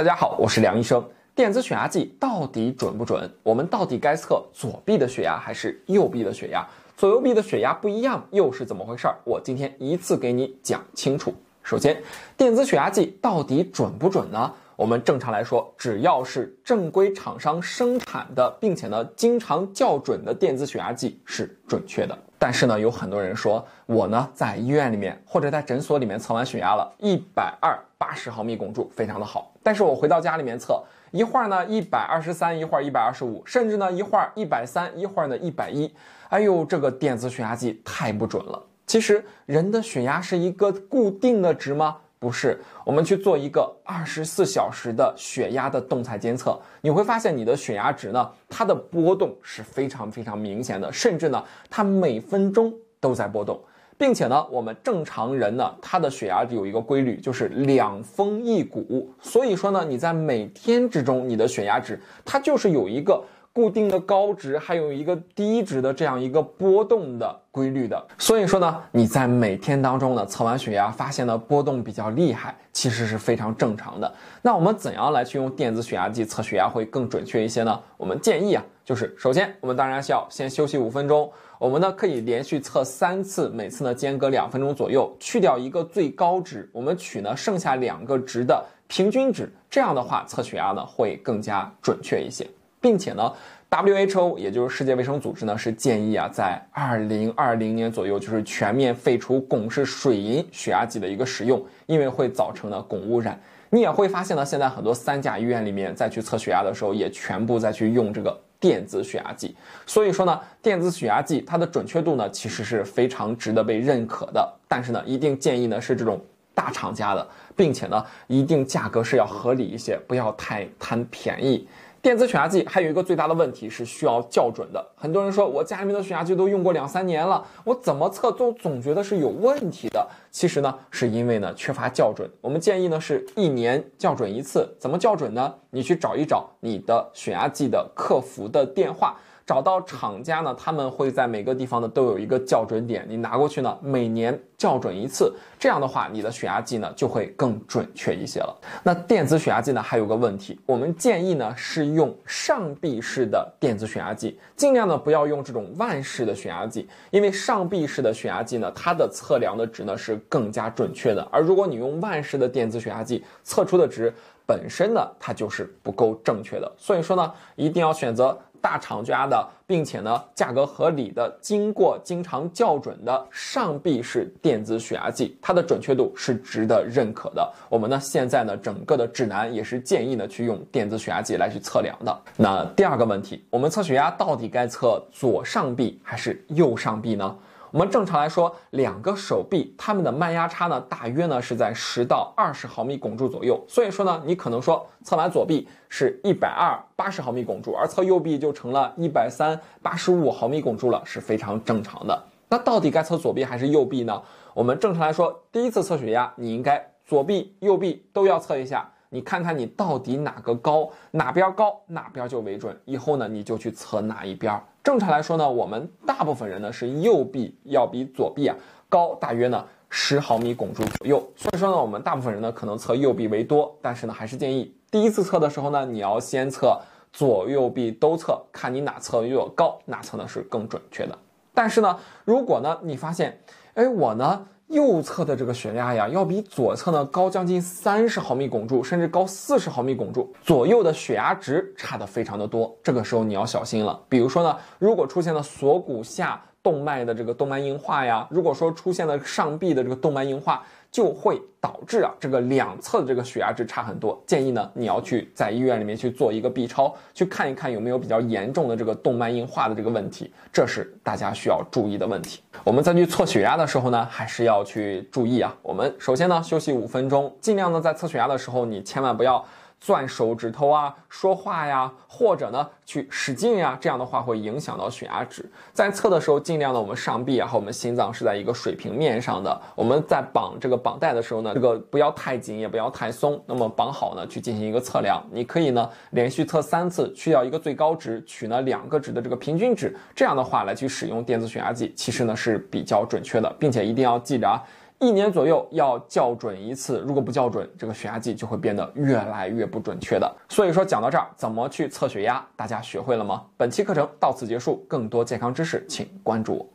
大家好，我是梁医生。电子血压计到底准不准？我们到底该测左臂的血压还是右臂的血压？左右臂的血压不一样，又是怎么回事？我今天一次给你讲清楚。首先，电子血压计到底准不准呢？我们正常来说，只要是正规厂商生产的，并且呢经常校准的电子血压计是准确的。但是呢，有很多人说我呢在医院里面或者在诊所里面测完血压了，一百二八十毫米汞柱，非常的好。但是我回到家里面测，一会儿呢一百二十三，一会儿一百二十五，甚至呢一会儿一百三，一会儿呢一百一。哎呦，这个电子血压计太不准了。其实人的血压是一个固定的值吗？不是，我们去做一个二十四小时的血压的动态监测，你会发现你的血压值呢，它的波动是非常非常明显的，甚至呢，它每分钟都在波动，并且呢，我们正常人呢，他的血压有一个规律，就是两峰一谷，所以说呢，你在每天之中，你的血压值它就是有一个。固定的高值还有一个低值的这样一个波动的规律的，所以说呢，你在每天当中呢测完血压，发现的波动比较厉害，其实是非常正常的。那我们怎样来去用电子血压计测血压会更准确一些呢？我们建议啊，就是首先我们当然需要先休息五分钟，我们呢可以连续测三次，每次呢间隔两分钟左右，去掉一个最高值，我们取呢剩下两个值的平均值，这样的话测血压呢会更加准确一些。并且呢，WHO 也就是世界卫生组织呢，是建议啊，在二零二零年左右，就是全面废除汞是水银血压计的一个使用，因为会造成呢汞污染。你也会发现呢，现在很多三甲医院里面再去测血压的时候，也全部再去用这个电子血压计。所以说呢，电子血压计它的准确度呢，其实是非常值得被认可的。但是呢，一定建议呢是这种大厂家的，并且呢，一定价格是要合理一些，不要太贪便宜。电子血压计还有一个最大的问题是需要校准的。很多人说我家里面的血压计都用过两三年了，我怎么测都总觉得是有问题的。其实呢，是因为呢缺乏校准。我们建议呢是一年校准一次。怎么校准呢？你去找一找你的血压计的客服的电话。找到厂家呢，他们会在每个地方呢都有一个校准点，你拿过去呢，每年校准一次，这样的话你的血压计呢就会更准确一些了。那电子血压计呢还有个问题，我们建议呢是用上臂式的电子血压计，尽量呢不要用这种腕式的血压计，因为上臂式的血压计呢它的测量的值呢是更加准确的，而如果你用腕式的电子血压计测出的值。本身呢，它就是不够正确的，所以说呢，一定要选择大厂家的，并且呢，价格合理的，经过经常校准的上臂式电子血压计，它的准确度是值得认可的。我们呢，现在呢，整个的指南也是建议呢，去用电子血压计来去测量的。那第二个问题，我们测血压到底该测左上臂还是右上臂呢？我们正常来说，两个手臂它们的脉压差呢，大约呢是在十到二十毫米汞柱左右。所以说呢，你可能说测完左臂是一百二八十毫米汞柱，而测右臂就成了一百三八十五毫米汞柱了，是非常正常的。那到底该测左臂还是右臂呢？我们正常来说，第一次测血压，你应该左臂、右臂都要测一下，你看看你到底哪个高，哪边高哪边就为准。以后呢，你就去测哪一边。正常来说呢，我们大部分人呢是右臂要比左臂啊高大约呢十毫米汞柱左右。所以说呢，我们大部分人呢可能测右臂为多，但是呢还是建议第一次测的时候呢，你要先测左右臂都测，看你哪侧越高，哪侧呢是更准确的。但是呢，如果呢你发现，哎我呢。右侧的这个血压呀，要比左侧呢高将近三十毫米汞柱，甚至高四十毫米汞柱左右的血压值差的非常的多。这个时候你要小心了。比如说呢，如果出现了锁骨下。动脉的这个动脉硬化呀，如果说出现了上臂的这个动脉硬化，就会导致啊这个两侧的这个血压值差很多。建议呢你要去在医院里面去做一个 B 超，去看一看有没有比较严重的这个动脉硬化的这个问题，这是大家需要注意的问题。我们再去测血压的时候呢，还是要去注意啊。我们首先呢休息五分钟，尽量呢在测血压的时候你千万不要。攥手指头啊，说话呀，或者呢去使劲呀，这样的话会影响到血压值。在测的时候，尽量呢我们上臂啊和我们心脏是在一个水平面上的。我们在绑这个绑带的时候呢，这个不要太紧，也不要太松。那么绑好呢，去进行一个测量。你可以呢连续测三次，去掉一个最高值，取呢两个值的这个平均值。这样的话来去使用电子血压计，其实呢是比较准确的，并且一定要记着啊。一年左右要校准一次，如果不校准，这个血压计就会变得越来越不准确的。所以说，讲到这儿，怎么去测血压，大家学会了吗？本期课程到此结束，更多健康知识，请关注我。